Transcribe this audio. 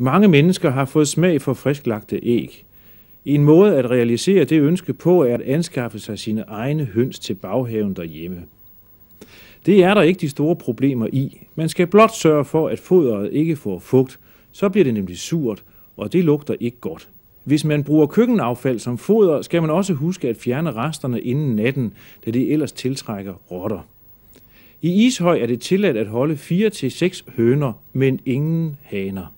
Mange mennesker har fået smag for frisklagte æg. En måde at realisere det ønske på er at anskaffe sig sine egne høns til baghaven derhjemme. Det er der ikke de store problemer i. Man skal blot sørge for, at fodret ikke får fugt, så bliver det nemlig surt, og det lugter ikke godt. Hvis man bruger køkkenaffald som foder, skal man også huske at fjerne resterne inden natten, da det ellers tiltrækker rotter. I Ishøj er det tilladt at holde 4-6 høner, men ingen haner.